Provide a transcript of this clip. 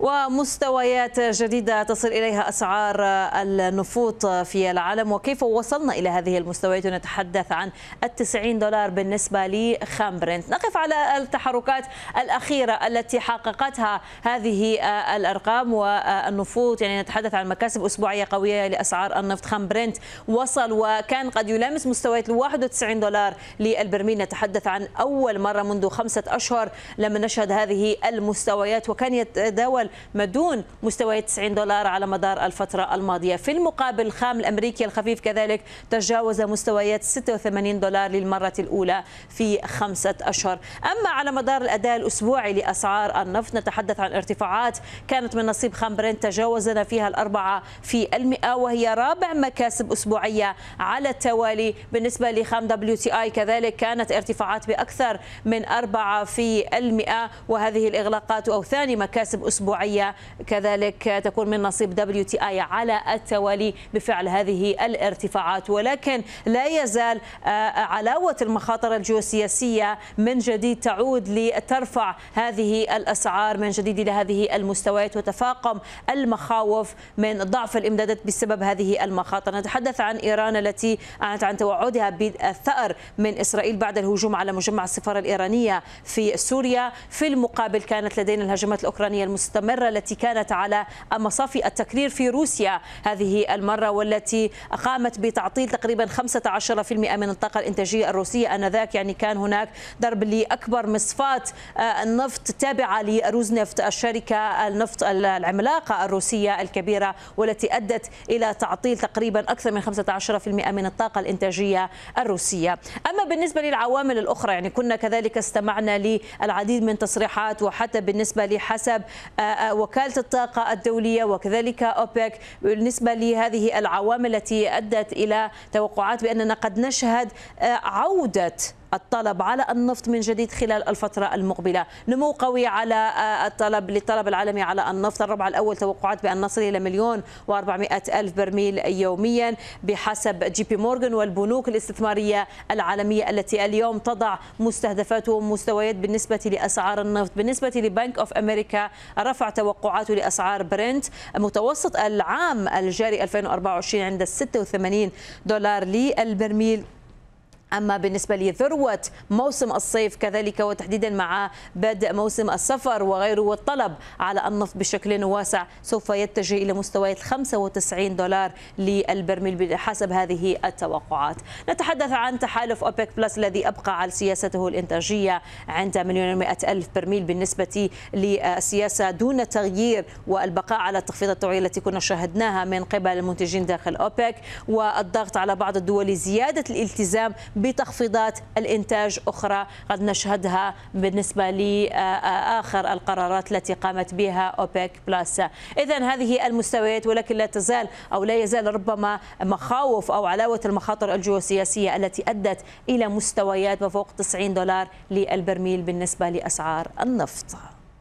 ومستويات جديدة تصل إليها أسعار النفوط في العالم وكيف وصلنا إلى هذه المستويات ونتحدث عن التسعين دولار بالنسبة لخام برنت نقف على التحركات الأخيرة التي حققتها هذه الأرقام والنفوط يعني نتحدث عن مكاسب أسبوعية قوية لأسعار النفط خام برنت وصل وكان قد يلامس مستويات 91 دولار للبرميل نتحدث عن أول مرة منذ خمسة أشهر لما نشهد هذه المستويات وكان يتداول الأول ما دون مستويات 90 دولار على مدار الفترة الماضية في المقابل الخام الأمريكي الخفيف كذلك تجاوز مستويات 86 دولار للمرة الأولى في خمسة أشهر أما على مدار الأداء الأسبوعي لأسعار النفط نتحدث عن ارتفاعات كانت من نصيب خام برنت تجاوزنا فيها الأربعة في المئة وهي رابع مكاسب أسبوعية على التوالي بالنسبة لخام دبليو تي آي كذلك كانت ارتفاعات بأكثر من أربعة في المئة وهذه الإغلاقات أو ثاني مكاسب أسبوعية الأسبوعية كذلك تكون من نصيب دبليو تي آي على التوالي بفعل هذه الارتفاعات ولكن لا يزال آه، علاوة المخاطر الجيوسياسية من جديد تعود لترفع هذه الأسعار من جديد إلى هذه المستويات وتفاقم المخاوف من ضعف الإمدادات بسبب هذه المخاطر نتحدث عن إيران التي أعلنت عن توعدها بالثأر من إسرائيل بعد الهجوم على مجمع السفارة الإيرانية في سوريا في المقابل كانت لدينا الهجمات الأوكرانية المستمرة المرة التي كانت على مصافي التكرير في روسيا هذه المرة والتي قامت بتعطيل تقريبا 15% من الطاقة الإنتاجية الروسية أنذاك يعني كان هناك ضرب لأكبر مصفاة آه، النفط التابعة لروزنفت الشركة النفط العملاقة الروسية الكبيرة والتي أدت إلى تعطيل تقريبا أكثر من 15% من الطاقة الإنتاجية الروسية أما بالنسبة للعوامل الأخرى يعني كنا كذلك استمعنا للعديد من تصريحات وحتى بالنسبة لحسب آه، وكالة الطاقة الدولية وكذلك أوبك بالنسبة لهذه العوامل التي أدت إلى توقعات بأننا قد نشهد عودة الطلب على النفط من جديد خلال الفترة المقبلة نمو قوي على آه، الطلب للطلب العالمي على النفط الربع الأول توقعات بأن نصل إلى مليون و ألف برميل يوميا بحسب جي بي مورغان والبنوك الاستثمارية العالمية التي اليوم تضع مستهدفات ومستويات بالنسبة لأسعار النفط بالنسبة لبنك أوف أمريكا رفع توقعاته لأسعار برنت متوسط العام الجاري 2024 عند 86 دولار للبرميل أما بالنسبة لذروة موسم الصيف كذلك وتحديدا مع بدء موسم السفر وغيره والطلب على النفط بشكل واسع سوف يتجه إلى مستويات 95 دولار للبرميل حسب هذه التوقعات نتحدث عن تحالف أوبك بلس الذي أبقى على سياسته الإنتاجية عند مليون و ألف برميل بالنسبة للسياسة دون تغيير والبقاء على التخفيض التوعيه التي كنا شاهدناها من قبل المنتجين داخل أوبك والضغط على بعض الدول لزيادة الالتزام بتخفيضات الإنتاج أخرى قد نشهدها بالنسبة لآخر القرارات التي قامت بها أوبيك بلس إذا هذه المستويات ولكن لا تزال أو لا يزال ربما مخاوف أو علاوة المخاطر الجيوسياسية التي أدت إلى مستويات ما فوق 90 دولار للبرميل بالنسبة لأسعار النفط